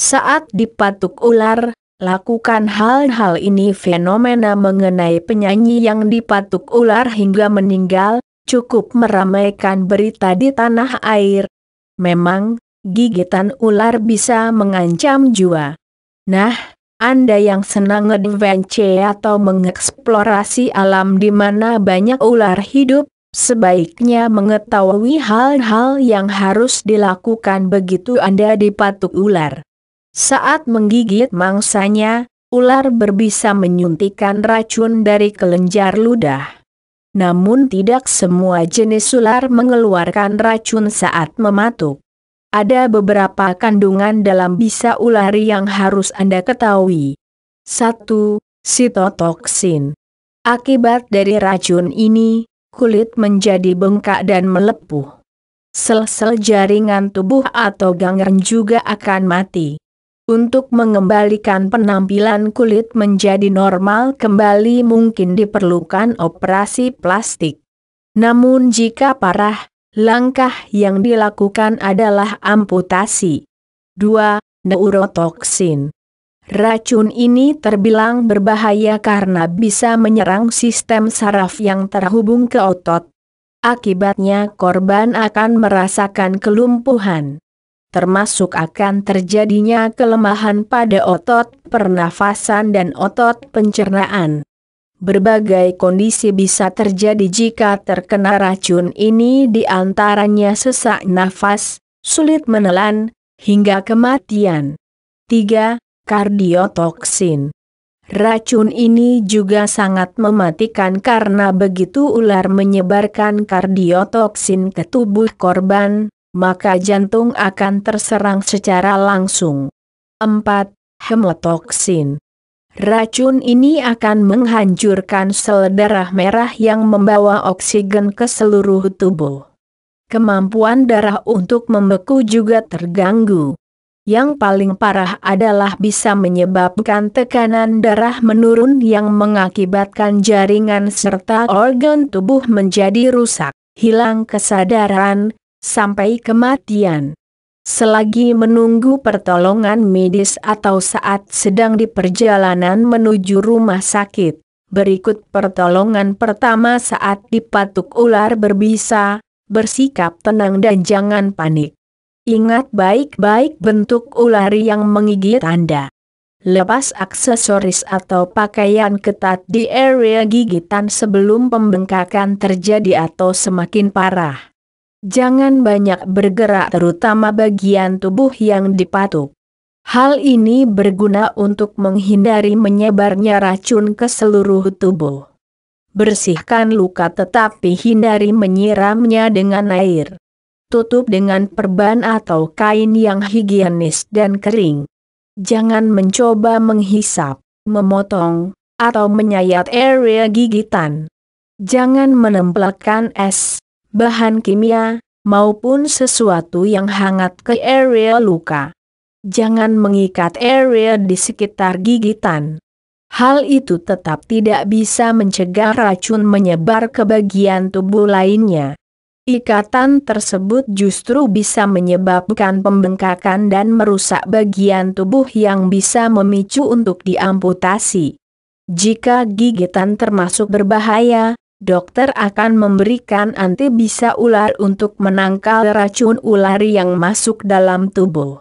Saat dipatuk ular, lakukan hal-hal ini fenomena mengenai penyanyi yang dipatuk ular hingga meninggal, cukup meramaikan berita di tanah air. Memang, gigitan ular bisa mengancam jiwa. Nah, Anda yang senang adventure atau mengeksplorasi alam di mana banyak ular hidup, Sebaiknya mengetahui hal-hal yang harus dilakukan begitu Anda dipatuk ular. Saat menggigit mangsanya, ular berbisa menyuntikkan racun dari kelenjar ludah. Namun tidak semua jenis ular mengeluarkan racun saat mematuk. Ada beberapa kandungan dalam bisa ular yang harus Anda ketahui. 1. Sitotoksin Akibat dari racun ini, kulit menjadi bengkak dan melepuh. Sel-sel jaringan tubuh atau gangren juga akan mati. Untuk mengembalikan penampilan kulit menjadi normal kembali mungkin diperlukan operasi plastik. Namun jika parah, langkah yang dilakukan adalah amputasi. 2. Neurotoksin Racun ini terbilang berbahaya karena bisa menyerang sistem saraf yang terhubung ke otot. Akibatnya korban akan merasakan kelumpuhan termasuk akan terjadinya kelemahan pada otot pernafasan dan otot pencernaan. Berbagai kondisi bisa terjadi jika terkena racun ini di antaranya sesak nafas, sulit menelan, hingga kematian. 3. Kardiotoksin Racun ini juga sangat mematikan karena begitu ular menyebarkan kardiotoksin ke tubuh korban, maka jantung akan terserang secara langsung. 4. Hemotoksin Racun ini akan menghancurkan sel darah merah yang membawa oksigen ke seluruh tubuh. Kemampuan darah untuk membeku juga terganggu. Yang paling parah adalah bisa menyebabkan tekanan darah menurun yang mengakibatkan jaringan serta organ tubuh menjadi rusak, hilang kesadaran, sampai kematian. Selagi menunggu pertolongan medis atau saat sedang di perjalanan menuju rumah sakit, berikut pertolongan pertama saat dipatuk ular berbisa, bersikap tenang dan jangan panik. Ingat baik-baik bentuk ular yang menggigit Anda. Lepas aksesoris atau pakaian ketat di area gigitan sebelum pembengkakan terjadi atau semakin parah. Jangan banyak bergerak terutama bagian tubuh yang dipatuk. Hal ini berguna untuk menghindari menyebarnya racun ke seluruh tubuh. Bersihkan luka tetapi hindari menyiramnya dengan air. Tutup dengan perban atau kain yang higienis dan kering. Jangan mencoba menghisap, memotong, atau menyayat area gigitan. Jangan menempelkan es, bahan kimia, maupun sesuatu yang hangat ke area luka. Jangan mengikat area di sekitar gigitan. Hal itu tetap tidak bisa mencegah racun menyebar ke bagian tubuh lainnya. Ikatan tersebut justru bisa menyebabkan pembengkakan dan merusak bagian tubuh yang bisa memicu untuk diamputasi. Jika gigitan termasuk berbahaya, dokter akan memberikan anti bisa ular untuk menangkal racun ular yang masuk dalam tubuh.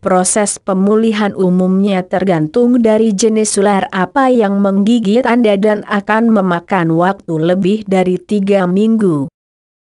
Proses pemulihan umumnya tergantung dari jenis ular apa yang menggigit Anda dan akan memakan waktu lebih dari tiga minggu.